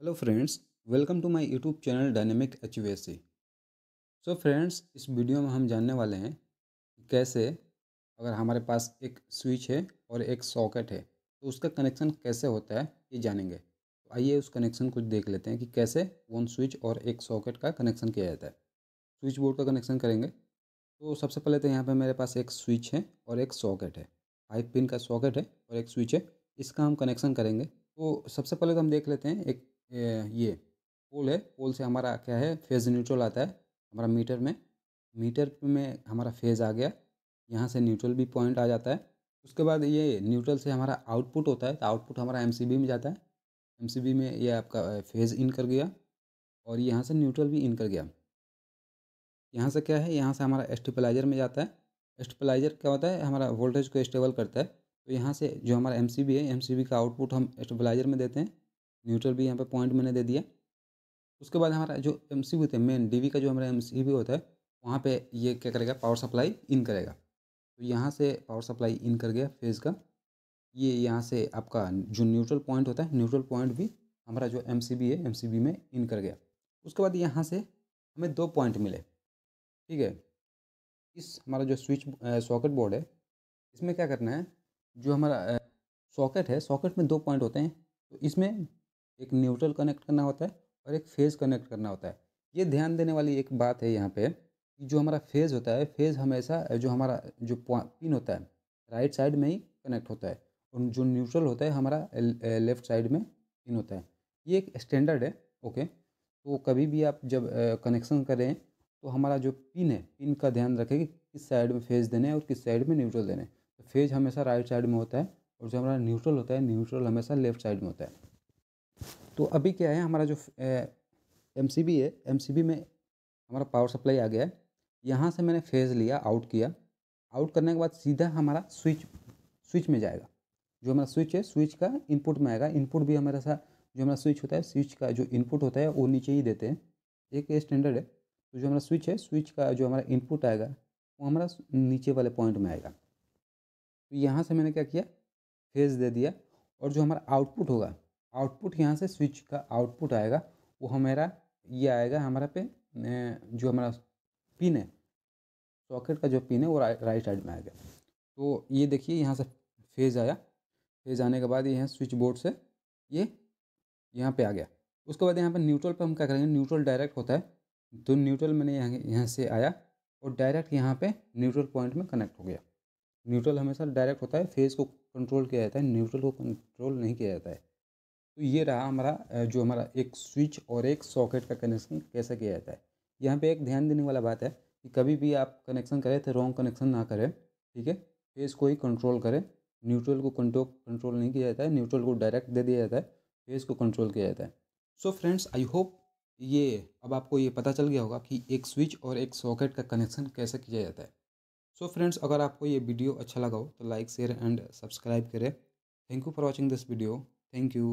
hello friends welcome to my YouTube channel dynamic H so friends इस video में हम जानने वाले हैं कैसे अगर हमारे पास एक स्विच है और एक सॉकेट है तो उसका कनेक्शन कैसे होता है ये जानेंगे तो आइए उस कनेक्शन को देख लेते हैं कि कैसे वन स्विच और एक सॉकेट का कनेक्शन किया जाता है स्विच बोर्ड का कनेक्शन करेंगे तो सबसे पहले तो यहाँ पर मेरे पास एक स्विच है और एक सॉकेट है फाइव पिन का सॉकेट है और एक स्विच है इसका हम कनेक्शन करेंगे तो सबसे पहले तो हम देख लेते हैं एक ये पोल है पोल से हमारा क्या है फेज़ न्यूट्रल आता है हमारा मीटर में मीटर में हमारा फेज़ आ गया यहाँ से न्यूट्रल भी पॉइंट आ जाता है उसके बाद ये न्यूट्रल से हमारा आउटपुट होता है तो आउटपुट हमारा एम में जाता है एम में ये आपका फेज़ इन कर गया और यहाँ से न्यूट्रल भी इन कर गया यहाँ से क्या है यहाँ से हमारा एस्टेबलाइजर में जाता है एस्टेबलाइजर क्या होता है हमारा वोल्टेज को स्टेबल करता है तो यहाँ से जो हमारा एम है एम का आउटपुट हम एस्टेबलाइजर में देते हैं न्यूट्रल भी यहाँ पे पॉइंट मैंने दे दिया उसके बाद हमारा जो एम सी होता है मेन डी का जो हमारा एम सी होता है वहाँ पे ये क्या करेगा पावर सप्लाई इन करेगा तो यहाँ से पावर सप्लाई इन कर गया फेज़ का ये यहाँ से आपका जो न्यूट्रल पॉइंट होता है न्यूट्रल पॉइंट भी हमारा जो एम है एम में इन कर गया उसके बाद यहाँ से हमें दो पॉइंट मिले ठीक है इस हमारा जो स्विच सॉकेट बोर्ड है इसमें क्या करना है जो हमारा सॉकेट है सॉकेट में दो पॉइंट होते हैं तो इसमें एक न्यूट्रल कनेक्ट करना होता है और एक फेज़ कनेक्ट करना होता है ये ध्यान देने वाली एक बात है यहाँ पे कि जो हमारा फेज़ होता है फेज़ हमेशा जो हमारा जो पिन होता है राइट साइड में ही कनेक्ट होता है और जो न्यूट्रल होता है हमारा लेफ्ट साइड में पिन होता है ये एक स्टैंडर्ड है ओके तो कभी भी आप जब कनेक्शन करें तो हमारा जो पिन है पिन का ध्यान रखें कि किस साइड में फेज़ देने और किस साइड में न्यूट्रल देने तो फेज़ हमेशा राइट साइड में होता है और जो हमारा न्यूट्रल होता है न्यूट्रल हमेशा लेफ्ट साइड में होता है तो अभी क्या है हमारा जो एम सी बी है एम सी बी में हमारा पावर सप्लाई आ गया है यहाँ से मैंने फेज़ लिया आउट किया आउट करने के बाद सीधा हमारा स्विच स्विच में जाएगा जो हमारा स्विच है स्विच का इनपुट में आएगा इनपुट भी हमारे साथ जो हमारा स्विच होता है स्विच का जो इनपुट होता है वो नीचे ही देते हैं एक स्टैंडर्ड है तो जो हमारा स्विच है स्विच का जो हमारा इनपुट आएगा वो हमारा नीचे वाले पॉइंट में आएगा तो यहाँ से मैंने क्या किया फेज़ दे दिया और जो हमारा आउटपुट होगा आउटपुट यहाँ से स्विच का आउटपुट आएगा वो हमारा ये आएगा हमारा पे जो हमारा पिन है सॉकेट का जो पिन है वो राइट साइड में आएगा तो ये देखिए यहाँ से फेज़ आया फेज़ आने के बाद यहाँ स्विच बोर्ड से ये यहाँ पे आ गया उसके बाद यहाँ पर न्यूट्रल पर हम क्या करेंगे न्यूट्रल डायरेक्ट होता है तो न्यूट्रल मैंने यहाँ यहाँ से आया और डायरेक्ट यहाँ पे न्यूट्रल पॉइंट में कनेक्ट हो गया न्यूट्रल हमेशा डायरेक्ट होता है फेज़ को कंट्रोल किया जाता है न्यूट्रल को कंट्रोल नहीं किया जाता है तो ये रहा हमारा जो हमारा एक स्विच और एक सॉकेट का कनेक्शन कैसे किया जाता है यहाँ पे एक ध्यान देने वाला बात है कि कभी भी आप कनेक्शन करें तो रॉन्ग कनेक्शन ना करें ठीक है फेस को ही कंट्रोल करें न्यूट्रल को कंट्रोल कंट्रोल नहीं किया जाता है न्यूट्रल को डायरेक्ट दे दिया जाता है फेस को कंट्रोल किया जाता है सो फ्रेंड्स आई होप ये अब आपको ये पता चल गया होगा कि एक स्विच और एक सॉकेट का कनेक्शन कैसे किया जाता है सो so फ्रेंड्स अगर आपको ये वीडियो अच्छा लगा हो तो लाइक शेयर एंड सब्सक्राइब करें thank you for watching this video thank you